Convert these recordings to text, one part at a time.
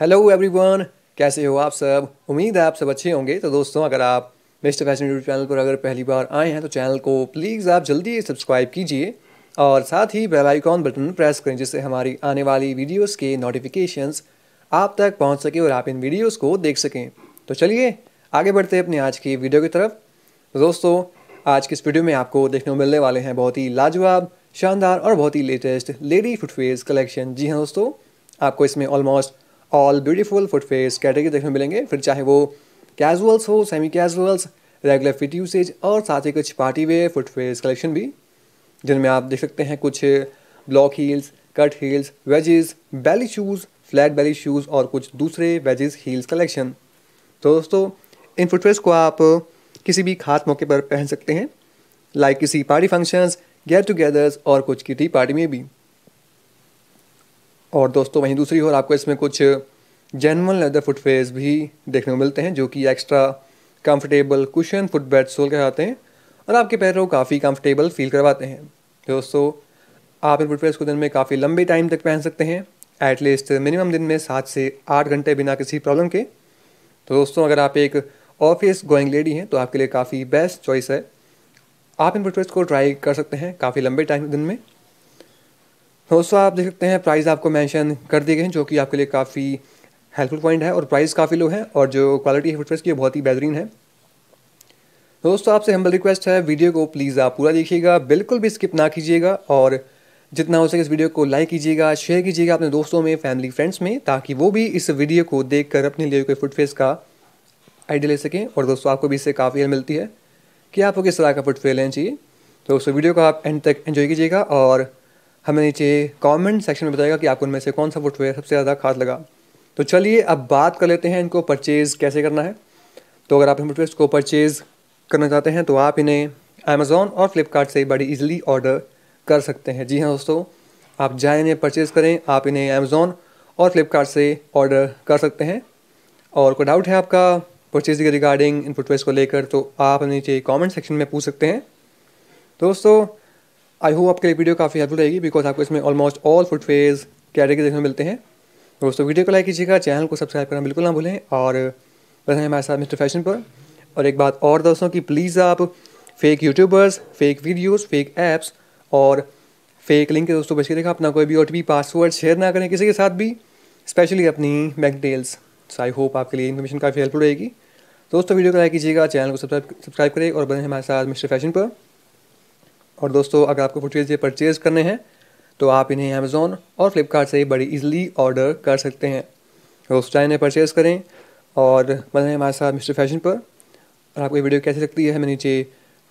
hello everyone कैसे हो आप सब उम्मीद है आप सब अच्छे होंगे तो दोस्तों अगर आप मिस्टर फैशन यूट्यूब चैनल पर अगर पहली बार आए हैं तो चैनल को प्लीज़ आप जल्दी सब्सक्राइब कीजिए और साथ ही बेल आइकॉन बटन प्रेस करें जिससे हमारी आने वाली वीडियोस के नोटिफिकेशंस आप तक पहुंच सके और आप इन वीडियोस को देख सकें तो चलिए आगे बढ़ते अपने आज की वीडियो की तरफ तो दोस्तों आज की इस वीडियो में आपको देखने को मिलने वाले हैं बहुत ही लाजवाब शानदार और बहुत ही लेटेस्ट लेडी फुटवेयर कलेक्शन जी हाँ दोस्तों आपको इसमें ऑलमोस्ट ऑल ब्यूटीफुल फुटफेस कैटेगरी देखने मिलेंगे फिर चाहे वो कैजुअल्स हो semi casuals regular fit usage और साथ ही कुछ पार्टी वेयर फुटफेस कलेक्शन भी जिनमें आप देख सकते हैं कुछ block heels cut heels wedges belly shoes flat belly shoes और कुछ दूसरे वेजेस हील्स कलेक्शन तो दोस्तों इन फुटवेयर्स को आप किसी भी खास मौके पर पहन सकते हैं लाइक किसी पार्टी फंक्शंस गेट टुगेदर्स और कुछ किटी पार्टी में भी और दोस्तों वहीं दूसरी ओर आपको इसमें कुछ जेनवन लेदर फुटवेयर्स भी देखने को मिलते हैं जो कि extra comfortable cushion bed sole कहलाते हैं और आपके पैरों को काफ़ी कंफर्टेबल फील करवाते हैं दोस्तों आप इन फुटवेयर्स को दिन में काफ़ी लंबे टाइम तक पहन सकते हैं एटलीस्ट मिनिमम दिन में सात से आठ घंटे बिना किसी प्रॉब्लम के तो दोस्तों अगर आप एक ऑफिस गोइंग लेडी हैं तो आपके लिए काफ़ी बेस्ट चॉइस है आप इन फुटवेयर्स को ट्राई कर सकते हैं काफ़ी लंबे टाइम दिन में तो दोस्तों आप देख सकते हैं प्राइस आपको मेंशन कर दिए गए हैं जो कि आपके लिए काफ़ी हेल्पफुल पॉइंट है और प्राइस काफ़ी लो है और जो क्वालिटी है फुटवेयर की बहुत ही बेहतरीन है तो दोस्तों आपसे हम्बल रिक्वेस्ट है वीडियो को प्लीज़ आप पूरा देखिएगा बिल्कुल भी स्किप ना कीजिएगा और जितना हो सके इस वीडियो को लाइक कीजिएगा शेयर कीजिएगा अपने दोस्तों में फैमिली फ्रेंड्स में ताकि वो भी इस वीडियो को देख अपने लिए कोई फुटफेस का आइडिया ले सकें और दोस्तों आपको भी इससे काफ़ी हेल्प मिलती है कि आपको किस तरह का फुटफेयर लेना चाहिए तो उस वीडियो को आप एंड तक एंजॉय कीजिएगा और हमें नीचे कमेंट सेक्शन में बताएगा कि आपको उनमें से कौन सा फुटवेयर सबसे ज़्यादा खास लगा तो चलिए अब बात कर लेते हैं इनको परचेज़ कैसे करना है तो अगर आप इन फुटवेयर को परचेज़ करना चाहते हैं तो आप इन्हें अमेज़ोन और फ्लिपकार्ट से बड़ी ईजिली ऑर्डर कर सकते हैं जी हाँ दोस्तों आप जाए इन्हें परचेज़ करें आप इन्हें अमेज़ोन और फ्लिपकार्ट से ऑर्डर कर सकते हैं और कोई डाउट है आपका परचेज के रिगार्डिंग इन फुटवेयर को लेकर तो आप नीचे कमेंट सेक्शन में पूछ सकते हैं तो दोस्तों आई होप आपके लिए वीडियो काफ़ी हेल्पफुल रहेगी बिकॉज आपको इसमें ऑलमोस्ट ऑल फेज कैटेगरी देखने मिलते हैं तो दोस्तों वीडियो को लाइक कीजिएगा चैनल को सब्सक्राइब करना बिल्कुल ना भूलें और रहें हमारे साथ मिस्टर फैशन पर और एक बात और दोस्तों कि प्लीज़ आप fake YouTubers fake videos fake apps और फेक लिंक के दोस्तों बच के देखा अपना कोई भी ओ पासवर्ड शेयर ना करें किसी के साथ भी स्पेशली अपनी bank details so I hope आपके लिए इन्फॉर्मेशन काफ़ी हेल्पफुल रहेगी दोस्तों वीडियो को लाइक कीजिएगा चैनल को सब्सक्राइब सब्सक्राइब करें और बने हमारे साथ मिस्टर फैशन पर और दोस्तों अगर आपको कुछ चीज़ें परचेज़ करने हैं तो आप इन्हें अमेज़ोन और फ्लिपकार्ट से बड़ी ईजिली ऑर्डर कर सकते हैं दोस्तों चाहे इन्हें परचेज़ करें और बने हमारे साथ मिस्टर फैशन पर और आपको ये वीडियो कैसी लगती है हमें नीचे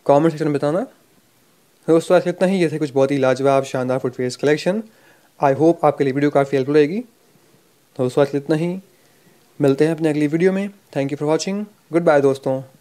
कमेंट सेक्शन में बताना तो दोस्तों आज इतना ही ये थे कुछ बहुत ही लाजवाब शानदार फुटवेयर कलेक्शन आई होप आपके लिए वीडियो काफ़ी हेल्पफुल रहेगी तो दोस्तों आज इतना ही मिलते हैं अपने अगली वीडियो में thank you for watching good bye दोस्तों